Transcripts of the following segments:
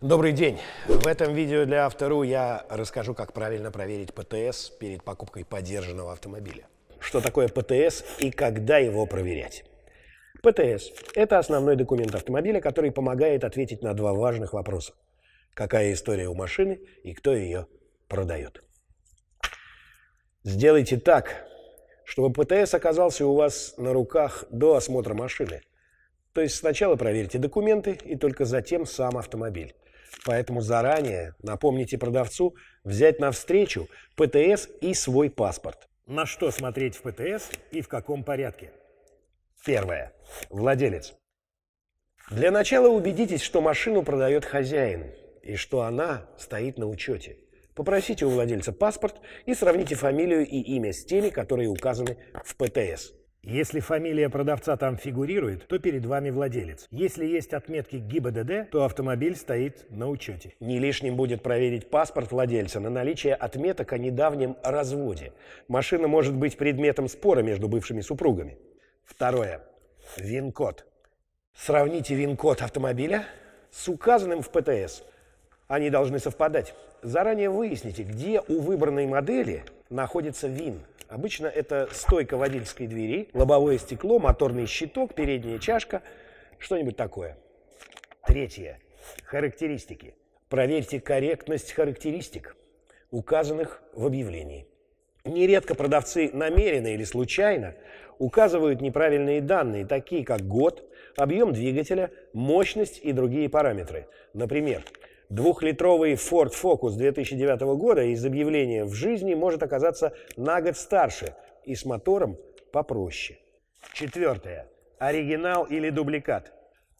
Добрый день! В этом видео для автору я расскажу, как правильно проверить ПТС перед покупкой подержанного автомобиля. Что такое ПТС и когда его проверять? ПТС – это основной документ автомобиля, который помогает ответить на два важных вопроса. Какая история у машины и кто ее продает. Сделайте так, чтобы ПТС оказался у вас на руках до осмотра машины. То есть сначала проверьте документы и только затем сам автомобиль. Поэтому заранее напомните продавцу взять на встречу ПТС и свой паспорт. На что смотреть в ПТС и в каком порядке? Первое. Владелец. Для начала убедитесь, что машину продает хозяин и что она стоит на учете. Попросите у владельца паспорт и сравните фамилию и имя с теми, которые указаны в ПТС. Если фамилия продавца там фигурирует, то перед вами владелец. Если есть отметки ГИБДД, то автомобиль стоит на учете. Не лишним будет проверить паспорт владельца на наличие отметок о недавнем разводе. Машина может быть предметом спора между бывшими супругами. Второе. ВИН-код. Сравните ВИН-код автомобиля с указанным в ПТС – они должны совпадать. Заранее выясните, где у выбранной модели находится ВИН. Обычно это стойка водительской двери, лобовое стекло, моторный щиток, передняя чашка, что-нибудь такое. Третье. Характеристики. Проверьте корректность характеристик, указанных в объявлении. Нередко продавцы намеренно или случайно указывают неправильные данные, такие как год, объем двигателя, мощность и другие параметры. Например, Двухлитровый Ford Focus 2009 года из объявления в жизни может оказаться на год старше и с мотором попроще. Четвертое. Оригинал или дубликат –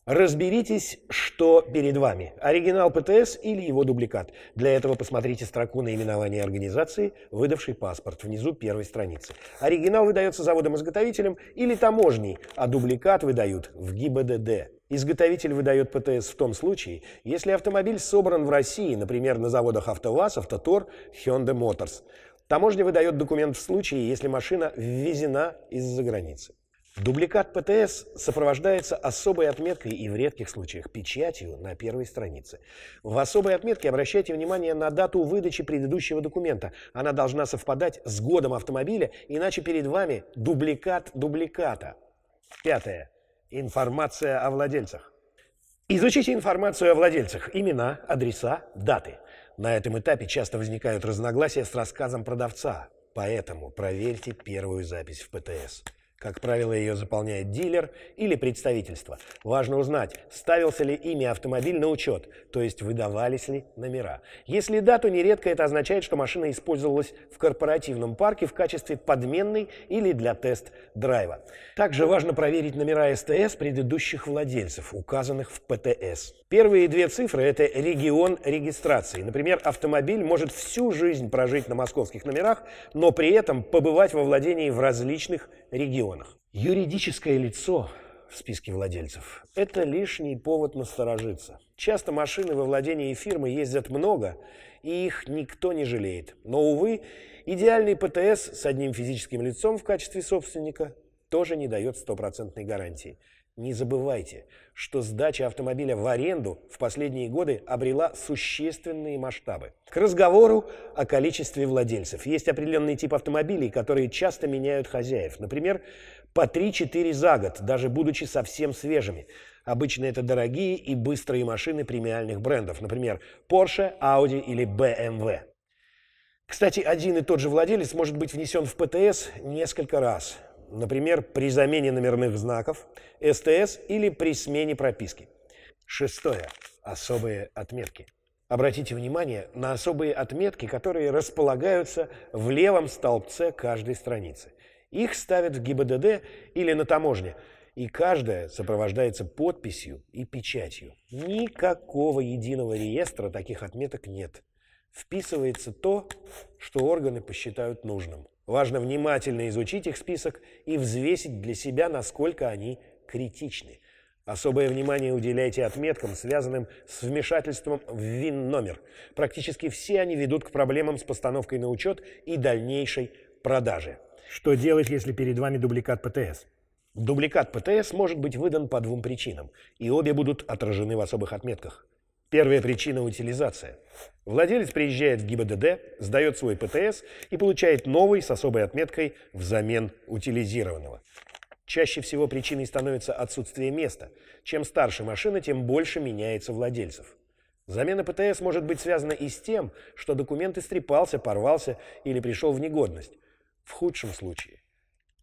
Разберитесь, что перед вами – оригинал ПТС или его дубликат. Для этого посмотрите строку наименования организации, выдавшей паспорт, внизу первой страницы. Оригинал выдается заводом-изготовителем или таможней, а дубликат выдают в ГИБДД. Изготовитель выдает ПТС в том случае, если автомобиль собран в России, например, на заводах «АвтоВАЗ», «Автотор», «Hyundai Motors». Таможня выдает документ в случае, если машина ввезена из-за границы. Дубликат ПТС сопровождается особой отметкой и в редких случаях печатью на первой странице. В особой отметке обращайте внимание на дату выдачи предыдущего документа. Она должна совпадать с годом автомобиля, иначе перед вами дубликат дубликата. Пятое. Информация о владельцах. Изучите информацию о владельцах. Имена, адреса, даты. На этом этапе часто возникают разногласия с рассказом продавца. Поэтому проверьте первую запись в ПТС. Как правило, ее заполняет дилер или представительство. Важно узнать, ставился ли имя автомобиль на учет, то есть выдавались ли номера. Если да, то нередко это означает, что машина использовалась в корпоративном парке в качестве подменной или для тест-драйва. Также важно проверить номера СТС предыдущих владельцев, указанных в ПТС. Первые две цифры – это регион регистрации. Например, автомобиль может всю жизнь прожить на московских номерах, но при этом побывать во владении в различных регионах регионах. Юридическое лицо в списке владельцев – это лишний повод насторожиться. Часто машины во владении фирмы ездят много, и их никто не жалеет. Но, увы, идеальный ПТС с одним физическим лицом в качестве собственника тоже не дает стопроцентной гарантии – не забывайте, что сдача автомобиля в аренду в последние годы обрела существенные масштабы. К разговору о количестве владельцев. Есть определенный тип автомобилей, которые часто меняют хозяев. Например, по 3-4 за год, даже будучи совсем свежими. Обычно это дорогие и быстрые машины премиальных брендов, например, Porsche, Audi или BMW. Эм Кстати, один и тот же владелец может быть внесен в ПТС несколько раз – например, при замене номерных знаков, СТС или при смене прописки. Шестое. Особые отметки. Обратите внимание на особые отметки, которые располагаются в левом столбце каждой страницы. Их ставят в ГИБДД или на таможне, и каждая сопровождается подписью и печатью. Никакого единого реестра таких отметок нет. Вписывается то, что органы посчитают нужным. Важно внимательно изучить их список и взвесить для себя, насколько они критичны. Особое внимание уделяйте отметкам, связанным с вмешательством в ВИН-номер. Практически все они ведут к проблемам с постановкой на учет и дальнейшей продажи. Что делать, если перед вами дубликат ПТС? Дубликат ПТС может быть выдан по двум причинам, и обе будут отражены в особых отметках. Первая причина – утилизация. Владелец приезжает в ГИБДД, сдает свой ПТС и получает новый с особой отметкой взамен утилизированного. Чаще всего причиной становится отсутствие места. Чем старше машина, тем больше меняется владельцев. Замена ПТС может быть связана и с тем, что документ истрепался, порвался или пришел в негодность. В худшем случае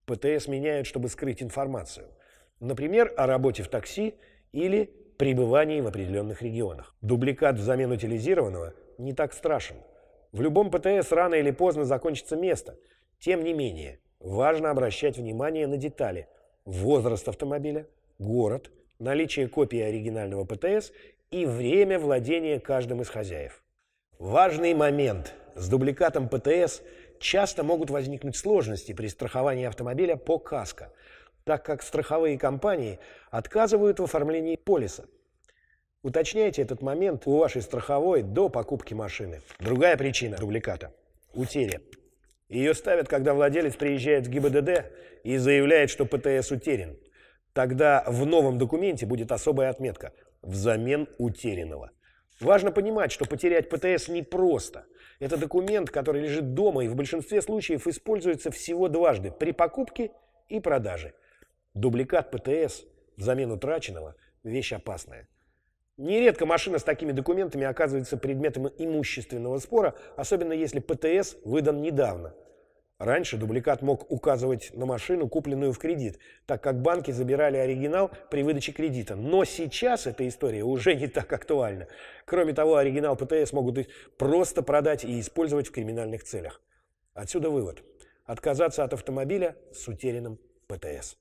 ПТС меняют, чтобы скрыть информацию. Например, о работе в такси или пребывании в определенных регионах. Дубликат взамен утилизированного не так страшен. В любом ПТС рано или поздно закончится место. Тем не менее, важно обращать внимание на детали. Возраст автомобиля, город, наличие копии оригинального ПТС и время владения каждым из хозяев. Важный момент. С дубликатом ПТС часто могут возникнуть сложности при страховании автомобиля по каско – так как страховые компании отказывают в оформлении полиса. Уточняйте этот момент у вашей страховой до покупки машины. Другая причина дубликата – утеря. Ее ставят, когда владелец приезжает в ГИБДД и заявляет, что ПТС утерян. Тогда в новом документе будет особая отметка – взамен утерянного. Важно понимать, что потерять ПТС непросто. Это документ, который лежит дома и в большинстве случаев используется всего дважды – при покупке и продаже – Дубликат ПТС, замену траченного – вещь опасная. Нередко машина с такими документами оказывается предметом имущественного спора, особенно если ПТС выдан недавно. Раньше дубликат мог указывать на машину, купленную в кредит, так как банки забирали оригинал при выдаче кредита. Но сейчас эта история уже не так актуальна. Кроме того, оригинал ПТС могут просто продать и использовать в криминальных целях. Отсюда вывод. Отказаться от автомобиля с утерянным ПТС.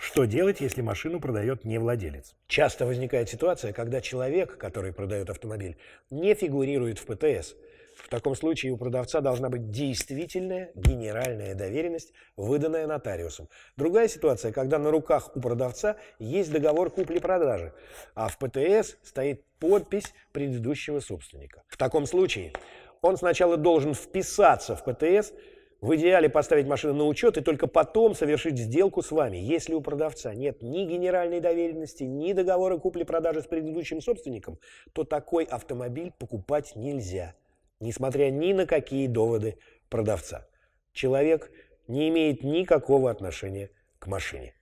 Что делать, если машину продает не владелец? Часто возникает ситуация, когда человек, который продает автомобиль, не фигурирует в ПТС. В таком случае у продавца должна быть действительная генеральная доверенность, выданная нотариусом. Другая ситуация, когда на руках у продавца есть договор купли-продажи, а в ПТС стоит подпись предыдущего собственника. В таком случае он сначала должен вписаться в ПТС, в идеале поставить машину на учет и только потом совершить сделку с вами, если у продавца нет ни генеральной доверенности, ни договора купли-продажи с предыдущим собственником, то такой автомобиль покупать нельзя, несмотря ни на какие доводы продавца. Человек не имеет никакого отношения к машине.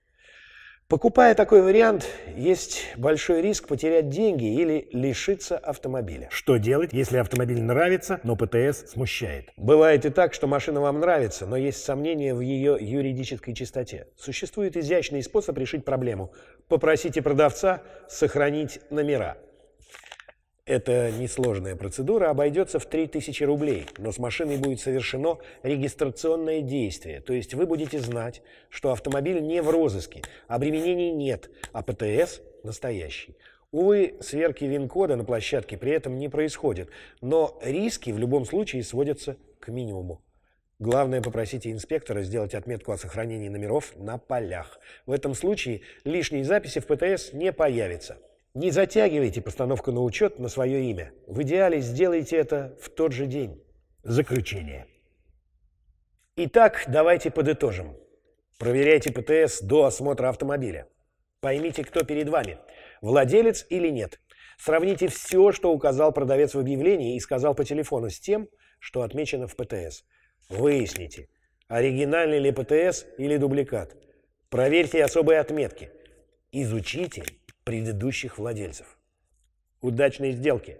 Покупая такой вариант, есть большой риск потерять деньги или лишиться автомобиля. Что делать, если автомобиль нравится, но ПТС смущает? Бывает и так, что машина вам нравится, но есть сомнения в ее юридической чистоте. Существует изящный способ решить проблему. Попросите продавца сохранить номера. Это несложная процедура обойдется в 3000 рублей, но с машиной будет совершено регистрационное действие, то есть вы будете знать, что автомобиль не в розыске, обременений нет, а ПТС настоящий. Увы, сверки ВИН-кода на площадке при этом не происходит, но риски в любом случае сводятся к минимуму. Главное, попросите инспектора сделать отметку о сохранении номеров на полях. В этом случае лишней записи в ПТС не появится. Не затягивайте постановку на учет на свое имя. В идеале сделайте это в тот же день. Заключение. Итак, давайте подытожим. Проверяйте ПТС до осмотра автомобиля. Поймите, кто перед вами – владелец или нет. Сравните все, что указал продавец в объявлении и сказал по телефону с тем, что отмечено в ПТС. Выясните, оригинальный ли ПТС или дубликат. Проверьте особые отметки. Изучите предыдущих владельцев. Удачной сделки!